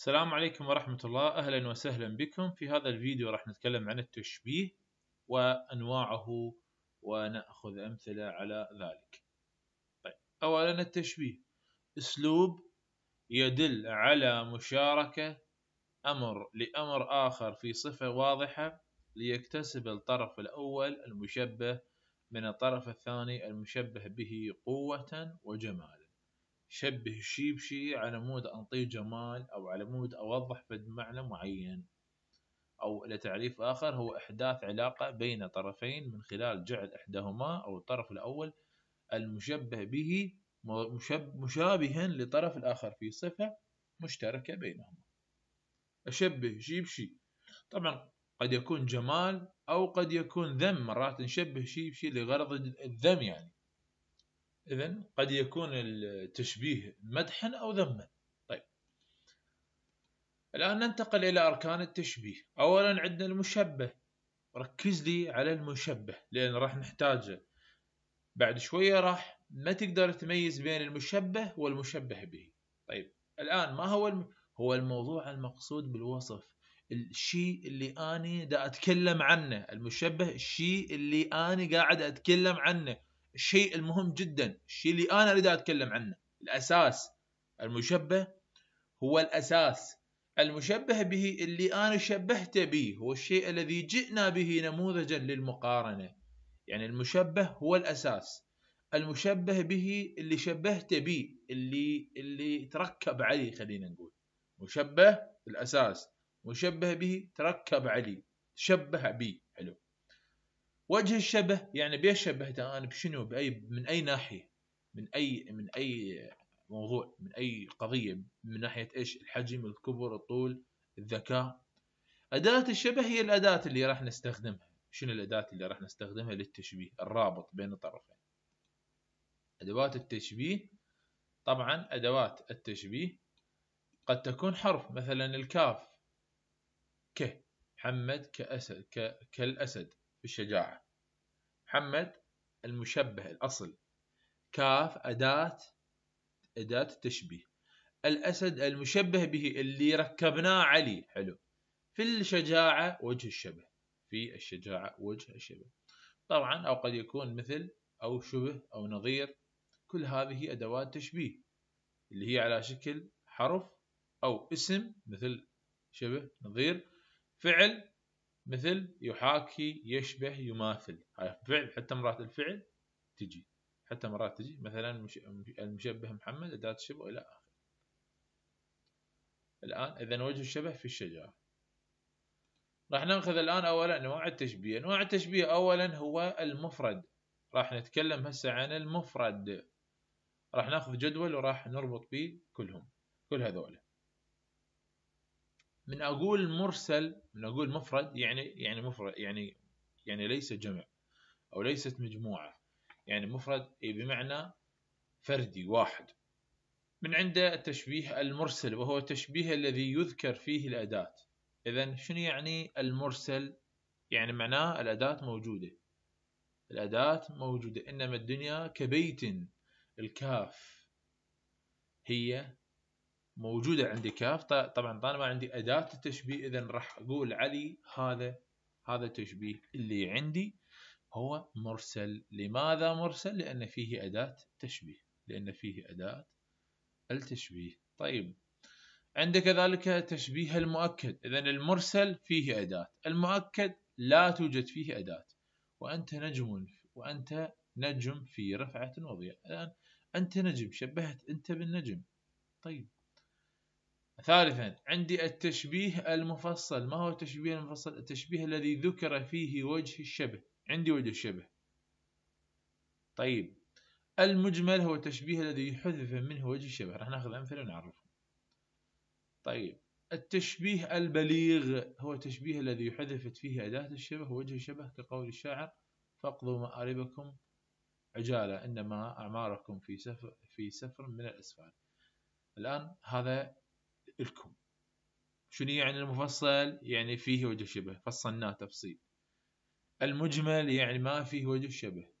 السلام عليكم ورحمة الله أهلا وسهلا بكم في هذا الفيديو راح نتكلم عن التشبيه وأنواعه ونأخذ أمثلة على ذلك طيب أولا التشبيه أسلوب يدل على مشاركة أمر لأمر آخر في صفة واضحة ليكتسب الطرف الأول المشبه من الطرف الثاني المشبه به قوة وجمال شبه الشيبشي على مود أنطيه جمال أو على مود أوضح فد معنى معين أو لتعريف آخر هو إحداث علاقة بين طرفين من خلال جعل إحداهما أو الطرف الأول المشبه به مشابها لطرف الآخر في صفة مشتركة بينهما أشبه شيبشي طبعا قد يكون جمال أو قد يكون ذم مرات نشبه شيبشي لغرض الذم يعني إذا قد يكون التشبيه مدحا أو ذما طيب الآن ننتقل إلى أركان التشبيه أولا عندنا المشبه ركز لي على المشبه لأن راح نحتاجه بعد شوية راح ما تقدر تميز بين المشبه والمشبه به طيب الآن ما هو الم... هو الموضوع المقصود بالوصف الشيء اللي أنا دا أتكلم عنه المشبه الشيء اللي أنا قاعد أتكلم عنه الشيء المهم جدا الشيء اللي انا اريد اتكلم عنه الاساس المشبه هو الاساس المشبه به اللي انا شبهته به هو الشيء الذي جئنا به نموذجا للمقارنه يعني المشبه هو الاساس المشبه به اللي شبهته به اللي اللي تركب عليه خلينا نقول مشبه الاساس مشبه به تركب عليه شبه به وجه الشبه يعني بيش شبهته انا بشنو باي من اي ناحيه من اي من اي موضوع من اي قضيه من ناحيه ايش الحجم الكبر الطول الذكاء اداه الشبه هي الاداه اللي راح نستخدمها شنو الاداه اللي راح نستخدمها للتشبيه الرابط بين الطرفين ادوات التشبيه طبعا ادوات التشبيه قد تكون حرف مثلا الكاف ك محمد كأسد ك... كالاسد بالشجاعة محمد المشبه الأصل كاف أداة أداة التشبيه الأسد المشبه به اللي ركبناه علي حلو في الشجاعة وجه الشبه في الشجاعة وجه الشبه طبعا أو قد يكون مثل أو شبه أو نظير كل هذه أدوات تشبيه اللي هي على شكل حرف أو اسم مثل شبه نظير فعل مثل يحاكي يشبه يماثل هاي فعل حتى مرات الفعل تجي حتى مرات تجي مثلا المشبه محمد أداة الشبه إلى آخره الآن إذا وجه الشبه في الشجرة راح نأخذ الآن أولا أنواع التشبيه أنواع التشبيه أولا هو المفرد راح نتكلم هسه عن المفرد راح ناخذ جدول وراح نربط بيه كلهم كل هذول من اقول مرسل من اقول مفرد يعني يعني مفرد يعني يعني ليس جمع او ليست مجموعه يعني مفرد اي بمعنى فردي واحد من عنده التشبيه المرسل وهو التشبيه الذي يذكر فيه الاداه اذا شنو يعني المرسل يعني معناه الاداه موجوده الاداه موجوده انما الدنيا كبيت الكاف هي موجوده عندي كاف طبعا طالما عندي اداه التشبيه اذا راح اقول علي هذا هذا التشبيه اللي عندي هو مرسل لماذا مرسل لان فيه اداه تشبيه لان فيه اداه التشبيه طيب عندك كذلك تشبيه المؤكد اذا المرسل فيه اداه المؤكد لا توجد فيه اداه وانت نجم وانت نجم في رفعه وضيع الان انت نجم شبهت انت بالنجم طيب ثالثا عندي التشبيه المفصل ما هو التشبيه المفصل التشبيه الذي ذكر فيه وجه الشبه عندي وجه الشبه طيب المجمل هو التشبيه الذي يحذف منه وجه الشبه راح ناخذ امثله ونعرفه طيب التشبيه البليغ هو التشبيه الذي يحذفت فيه أداة الشبه وجه الشبه كقول الشاعر فاقضوا مآربكم عجالة إنما أعماركم في سفر, في سفر من الأسفار الآن هذا لكم شنو يعني المفصل يعني فيه وجه شبه فصلناه تفصيل المجمل يعني ما فيه وجه شبه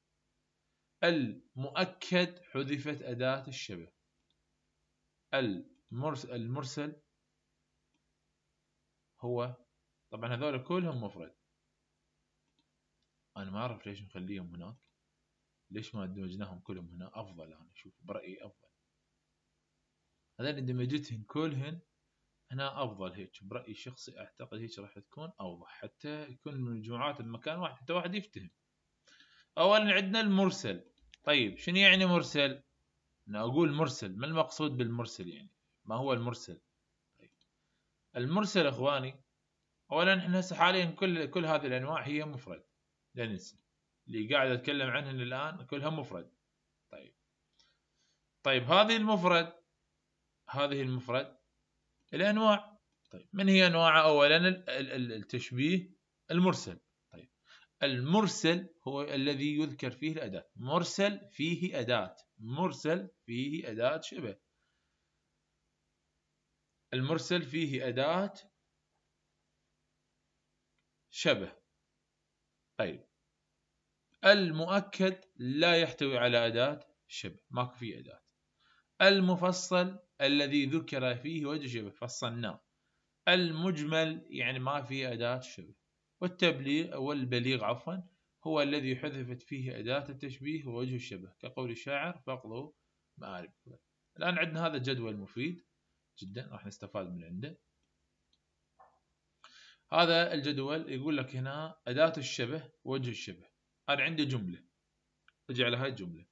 المؤكد حذفت أداة الشبه المرسل هو طبعا هذول كلهم مفرد أنا ما أعرف ليش نخليهم هناك ليش ما دمجناهم كلهم هنا أفضل أنا أشوف برأيي أفضل هذين دمجتهن كلهن هنا افضل هيك برايي الشخصي اعتقد هيك راح تكون اوضح حتى يكون المجموعات بمكان واحد حتى واحد يفتهم اولا عندنا المرسل طيب شنو يعني مرسل انا اقول مرسل ما المقصود بالمرسل يعني ما هو المرسل طيب. المرسل اخواني اولا احنا هسه حاليا كل كل هذه الانواع هي مفرد لا ننسى اللي قاعد اتكلم عنهن الان كلها مفرد طيب طيب هذه المفرد هذه المفرد الأنواع طيب من هي أنواع أولا التشبيه المرسل طيب المرسل هو الذي يذكر فيه الأداة مرسل فيه أداة مرسل فيه أداة شبه المرسل فيه أداة شبه طيب المؤكد لا يحتوي على أداة شبه ماكو فيه أداة المفصل الذي ذكر فيه وجه شبه فصلناه المجمل يعني ما فيه أداة شبه والتبليغ والبليغ عفوا هو الذي حذفت فيه أداة التشبيه ووجه الشبه كقول الشاعر فقضوا مآرب الآن عندنا هذا الجدول مفيد جدا راح نستفاد من عنده هذا الجدول يقول لك هنا أداة الشبه ووجه الشبه أنا عندي جملة هاي الجملة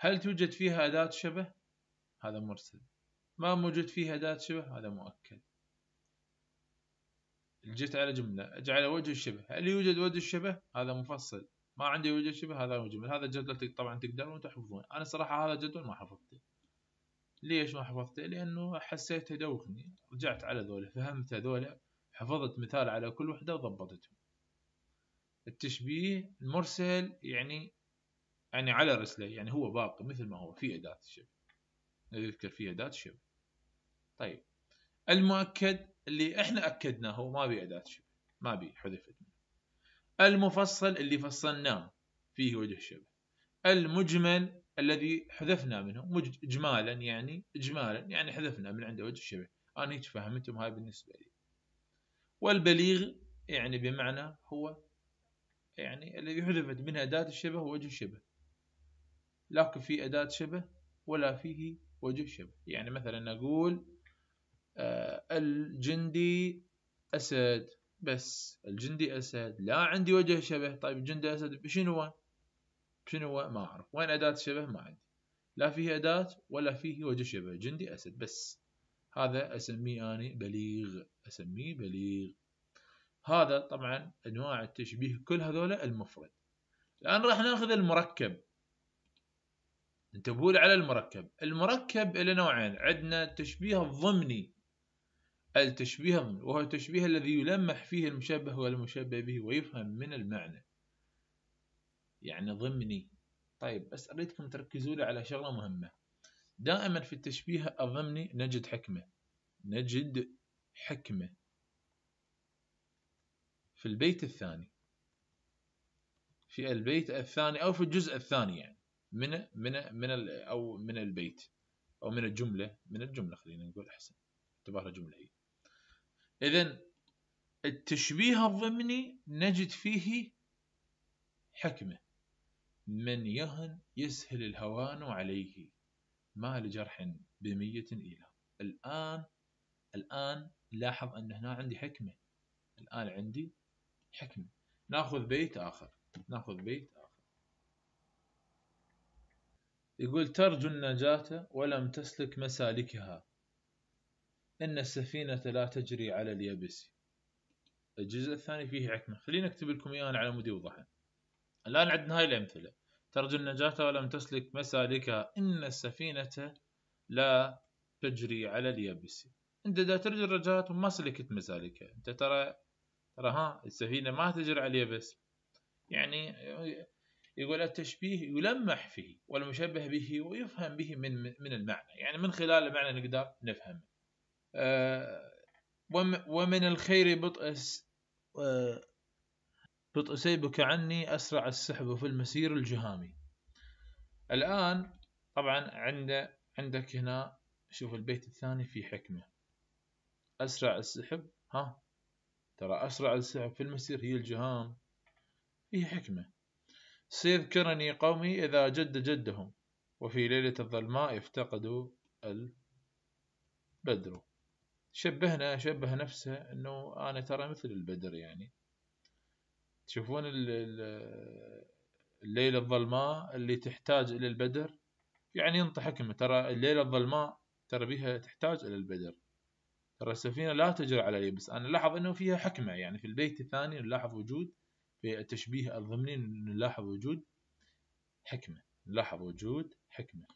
هل توجد فيها أداة شبه؟ هذا مرسل ما موجود فيه أداة شبه هذا مؤكد جيت على جملة اجعل وجه الشبه هل يوجد وجه الشبه هذا مفصل ما عندي وجه شبه هذا مجمل هذا جدول طبعا تقدرون تحفظون أنا صراحة هذا الجدول ما حفظته ليش ما حفظته لأنه حسيت يدوخني رجعت على ذولا فهمت ذولا حفظت مثال على كل وحدة وضبطتهم التشبيه المرسل يعني يعني على رسله يعني هو باقي مثل ما هو في أداة الشبه يذكر فيها ذات شيب طيب المؤكد اللي احنا اكدناه هو ما بي اداه شيب ما بي حذفت المفصل اللي فصلناه فيه وجه شبه المجمل الذي حذفنا منه اجمالا يعني اجمالا يعني حذفنا من عنده وجه شبه انا هيك فهمتهم هاي بالنسبه لي والبليغ يعني بمعنى هو يعني الذي حذفت منها اداه الشبه ووجه الشبه لكن في اداه شبه ولا فيه وجه شبه يعني مثلا نقول آه، الجندي أسد بس الجندي أسد لا عندي وجه شبه طيب الجندي أسد بشنو شنو هو ما أعرف وين أداة شبه ما عندي لا فيه أداة ولا فيه وجه شبه جندي أسد بس هذا أسميه أني بليغ أسميه بليغ هذا طبعا أنواع التشبيه كل هذول المفرد الآن راح ناخذ المركب انتبهوا على المركب المركب له نوعين عندنا التشبيه الضمني التشبيه الضمني وهو التشبيه الذي يلمح فيه المشبه والمشبه به ويفهم من المعنى يعني ضمني طيب بس اريدكم تركزوا لي على شغله مهمه دائما في التشبيه الضمني نجد حكمه نجد حكمه في البيت الثاني في البيت الثاني او في الجزء الثاني يعني من من من او من البيت او من الجمله من الجمله خلينا نقول احسن اعتبارها جمله هي اذا التشبيه الضمني نجد فيه حكمه من يهن يسهل الهوان عليه ما لجرح بمية إلى الآن الآن لاحظ أن هنا عندي حكمة الآن عندي حكمة ناخذ بيت آخر ناخذ بيت آخر يقول ترجو النجاة ولم تسلك مسالكها إن السفينة لا تجري على اليبس الجزء الثاني فيه حكمة خليني أكتب لكم إياها على مود يوضحها الآن عندنا هاي الأمثلة ترجو النجاة ولم تسلك مسالكها إن السفينة لا تجري على اليابس أنت دا ترجو النجاة وما سلكت مسالكها أنت ترى ترى ها السفينة ما تجري على اليابس يعني يقول التشبيه يلمح فيه والمشبه به ويفهم به من من المعنى يعني من خلال المعنى نقدر نفهم آه، ومن الخير بطء آه، بطء سيبك عني أسرع السحب في المسير الجهامي الآن طبعا عند عندك هنا شوف البيت الثاني في حكمة أسرع السحب ها ترى أسرع السحب في المسير هي الجهام هي حكمة سيذكرني قومي إذا جد جدهم وفي ليلة الظلماء يفتقدوا البدر شبهنا شبه نفسه أنه أنا ترى مثل البدر يعني تشوفون الليلة الظلماء اللي تحتاج إلى البدر يعني ينطي حكمة ترى الليلة الظلماء ترى بها تحتاج إلى البدر ترى السفينة لا تجري على اليبس أنا لاحظ أنه فيها حكمة يعني في البيت الثاني نلاحظ وجود في التشبيه الضمني نلاحظ وجود حكمة نلاحظ وجود حكمة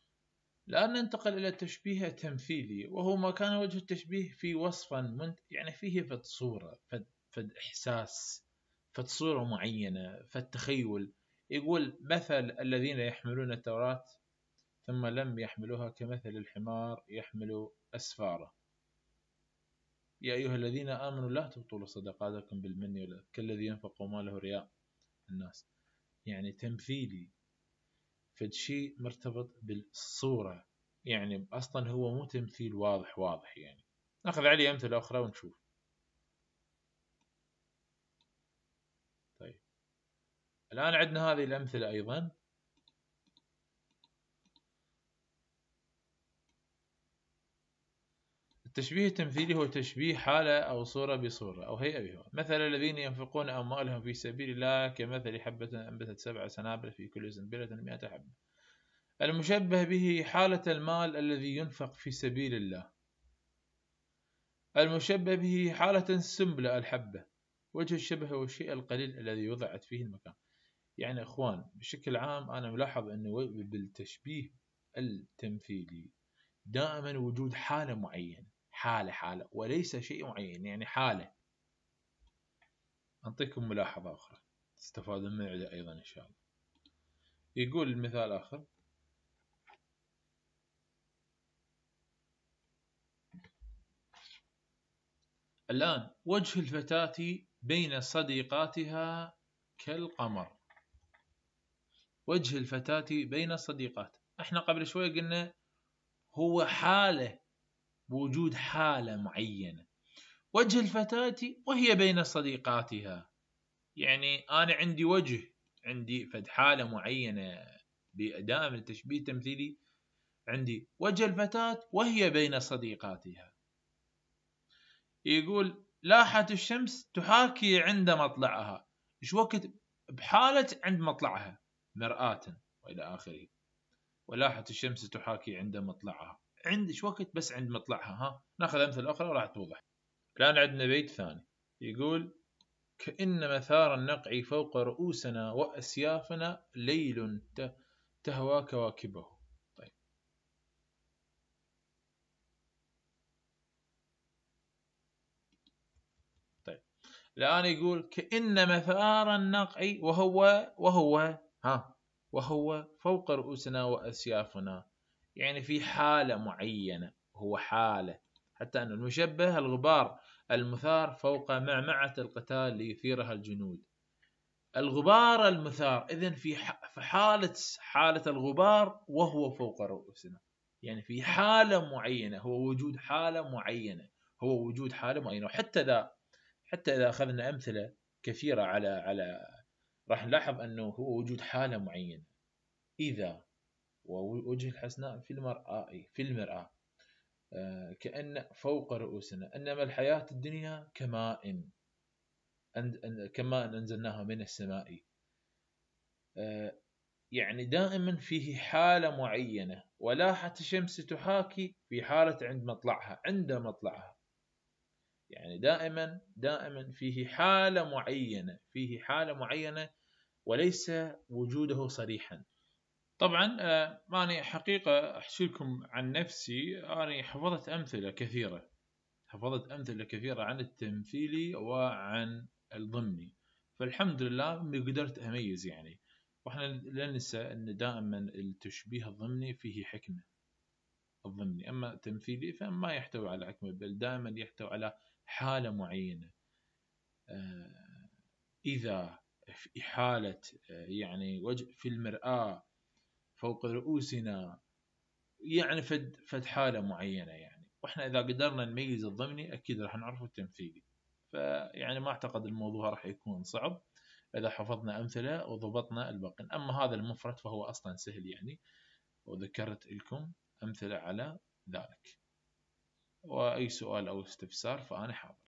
الآن ننتقل إلى التشبيه التمثيلي وهو ما كان وجه التشبيه في وصفا من يعني فيه فد صورة فد, فد إحساس فد صورة معينة فد تخيل يقول مثل الذين يحملون التوراة ثم لم يحملوها كمثل الحمار يحمل أسفاره يا أيها الذين آمنوا لا تبطلوا صدقاتكم بالمن والأذى كالذي ينفق ماله رياء الناس يعني تمثيلي فد شيء مرتبط بالصورة يعني أصلا هو مو تمثيل واضح واضح يعني ناخذ عليه أمثلة أخرى ونشوف طيب الآن عندنا هذه الأمثلة أيضا التشبيه التمثيلي هو تشبيه حالة أو صورة بصورة أو هيئة بهو مثل الذين ينفقون أموالهم في سبيل الله كمثل حبة أنبتت سبع سنابل في كل زنبلة مئة حبة المشبه به حالة المال الذي ينفق في سبيل الله المشبه به حالة السنبلة الحبة وجه الشبه هو الشيء القليل الذي وضعت فيه المكان يعني إخوان بشكل عام أنا ملاحظ أنه بالتشبيه التمثيلي دائما وجود حالة معينة حالة حالة وليس شيء معين يعني حالة أعطيكم ملاحظة أخرى تستفادون من أيضا إن شاء الله يقول مثال آخر الآن وجه الفتاة بين صديقاتها كالقمر وجه الفتاة بين صديقات احنا قبل شوي قلنا هو حالة بوجود حالة معينة وجه الفتاة وهي بين صديقاتها يعني أنا عندي وجه عندي فد حالة معينة بأداء التشبيه التمثيلي عندي وجه الفتاة وهي بين صديقاتها يقول لاحت الشمس تحاكي عند مطلعها ايش وقت بحالة عند مطلعها مرآة وإلى آخره ولاحت الشمس تحاكي عند مطلعها ايش وقت بس عند مطلعها ها ناخذ امثله اخرى وراح توضح الان عندنا بيت ثاني يقول كأن مثار النقع فوق رؤوسنا وأسيافنا ليل تهوى كواكبه طيب طيب الآن يقول كأن مثار النقع وهو وهو ها وهو فوق رؤوسنا وأسيافنا يعني في حالة معينة هو حالة حتى أن المشبه الغبار المثار فوق معمعة القتال ليثيرها الجنود الغبار المثار إذا في حالة حالة الغبار وهو فوق رؤوسنا يعني في حالة معينة هو وجود حالة معينة هو وجود حالة معينة وحتى إذا حتى إذا أخذنا أمثلة كثيرة على على راح نلاحظ أنه هو وجود حالة معينة إذا ووجه الحسناء في المرأة في المرأة آه، كأن فوق رؤوسنا إنما الحياة الدنيا كماء كماء أنزلناها من السماء آه، يعني دائما فيه حالة معينة حتى الشمس تحاكي في حالة عند مطلعها عند مطلعها يعني دائما دائما فيه حالة معينة فيه حالة معينة وليس وجوده صريحا طبعا آه، ماني حقيقة أحكي لكم عن نفسي أنا حفظت أمثلة كثيرة حفظت أمثلة كثيرة عن التمثيلي وعن الضمني فالحمد لله قدرت أميز يعني وإحنا لا ننسى أن دائما التشبيه الضمني فيه حكمة الضمني أما التمثيلي فما يحتوي على حكمة بل دائما يحتوي على حالة معينة آه، إذا في حالة آه، يعني وجه في المرآة فوق رؤوسنا يعني فد فد حاله معينه يعني واحنا اذا قدرنا نميز الضمني اكيد راح نعرف التمثيلي فيعني ما اعتقد الموضوع راح يكون صعب اذا حفظنا امثله وضبطنا الباقي اما هذا المفرد فهو اصلا سهل يعني وذكرت لكم امثله على ذلك واي سؤال او استفسار فانا حاضر